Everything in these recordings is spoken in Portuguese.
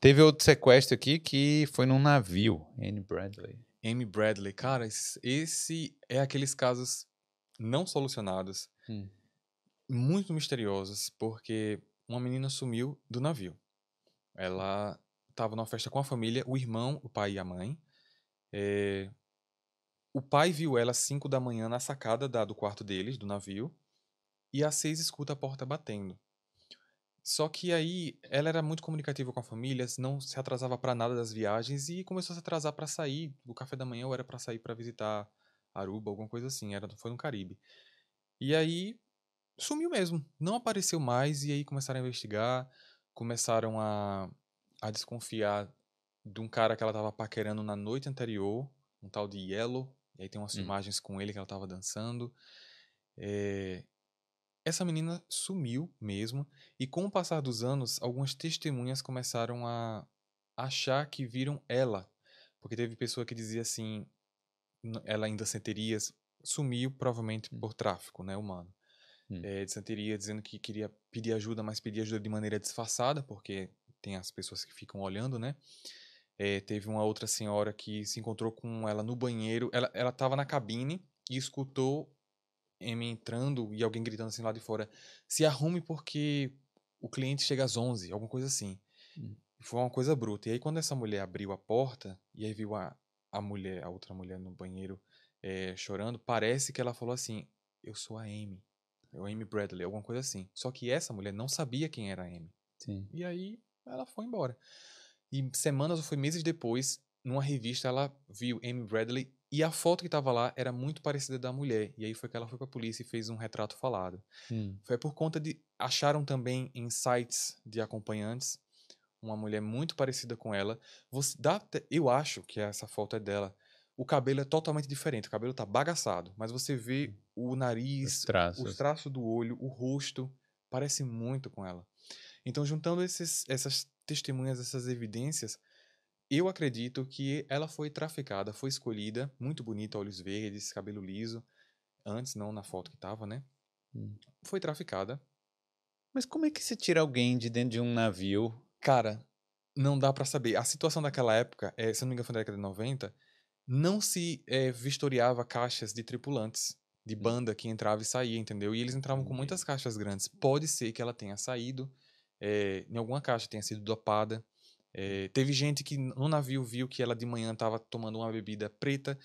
Teve outro sequestro aqui que foi num navio, Anne Bradley. Amy Bradley, cara, esse é aqueles casos não solucionados, hum. muito misteriosos, porque uma menina sumiu do navio. Ela estava numa festa com a família, o irmão, o pai e a mãe. É... O pai viu ela às 5 da manhã na sacada da, do quarto deles, do navio, e às 6 escuta a porta batendo. Só que aí ela era muito comunicativa com a família, não se atrasava para nada das viagens e começou a se atrasar para sair. O café da manhã ou era para sair para visitar Aruba, alguma coisa assim, era foi no Caribe. E aí sumiu mesmo, não apareceu mais e aí começaram a investigar, começaram a, a desconfiar de um cara que ela tava paquerando na noite anterior, um tal de Yellow, e aí tem umas hum. imagens com ele que ela tava dançando. É, essa menina sumiu mesmo, e com o passar dos anos, algumas testemunhas começaram a achar que viram ela. Porque teve pessoa que dizia assim: ela ainda Santerias sumiu, provavelmente hum. por tráfico né, humano. Hum. É, de Santeria, dizendo que queria pedir ajuda, mas pedir ajuda de maneira disfarçada, porque tem as pessoas que ficam olhando, né? É, teve uma outra senhora que se encontrou com ela no banheiro. Ela estava na cabine e escutou M entrando e alguém gritando assim lá de fora: se arrume porque o cliente chega às 11, alguma coisa assim. Hum. Foi uma coisa bruta. E aí, quando essa mulher abriu a porta e aí viu a, a mulher, a outra mulher no banheiro é, chorando, parece que ela falou assim: Eu sou a Amy. Eu é Amy Bradley, alguma coisa assim. Só que essa mulher não sabia quem era a Amy. Sim. E aí ela foi embora. E semanas ou foi meses depois, numa revista, ela viu Amy Bradley e a foto que estava lá era muito parecida da mulher. E aí foi que ela foi para a polícia e fez um retrato falado. Hum. Foi por conta de. Acharam também em sites de acompanhantes uma mulher muito parecida com ela. Você dá, eu acho que essa foto é dela. O cabelo é totalmente diferente. O cabelo tá bagaçado, mas você vê hum. o nariz, os traços, os traços do olho, o rosto. Parece muito com ela. Então, juntando esses, essas testemunhas, essas evidências, eu acredito que ela foi traficada, foi escolhida, muito bonita, olhos verdes, cabelo liso, antes não na foto que tava, né? Hum. Foi traficada. Mas como é que se tira alguém de dentro de um navio? Cara, não dá para saber. A situação daquela época, é, se não me engano foi na década de 90, não se é, vistoriava caixas de tripulantes, de hum. banda que entrava e saía, entendeu? E eles entravam com muitas caixas grandes. Pode ser que ela tenha saído, é, em alguma caixa tenha sido dopada. É, teve gente que no navio viu que ela de manhã estava tomando uma bebida preta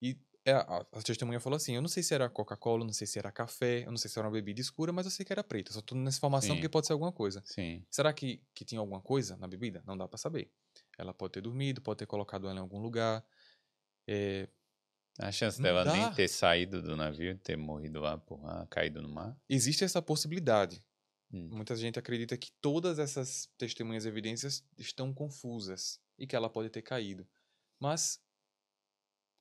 e é, a, a, testemunha falou assim: Eu não sei se era Coca-Cola, não sei se era café, eu não sei se era uma bebida escura, mas eu sei que era preta. Só tô nessa informação Sim. porque pode ser alguma coisa. Sim. Será que, que tinha alguma coisa na bebida? Não dá para saber. Ela pode ter dormido, pode ter colocado ela em algum lugar. É... A chance dela dá. nem ter saído do navio, ter morrido lá, por lá, caído no mar? Existe essa possibilidade. Hum. Muita gente acredita que todas essas testemunhas e evidências estão confusas e que ela pode ter caído. Mas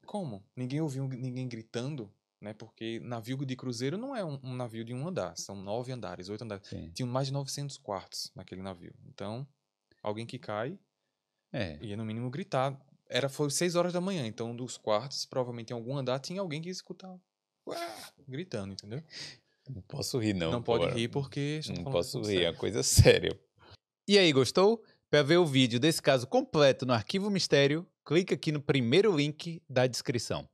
como? Ninguém ouviu ninguém gritando, né? Porque navio de cruzeiro não é um, um navio de um andar, são nove andares, oito andares. Sim. Tinham mais de 900 quartos naquele navio. Então, alguém que cai é. ia no mínimo gritar. Era foi seis horas da manhã, então dos quartos, provavelmente em algum andar tinha alguém que escutava. Ué! gritando, entendeu? Não posso rir, não. Não pode rir porque. Tá não posso rir, é uma coisa séria. E aí, gostou? Para ver o vídeo desse caso completo no Arquivo Mistério, clique aqui no primeiro link da descrição.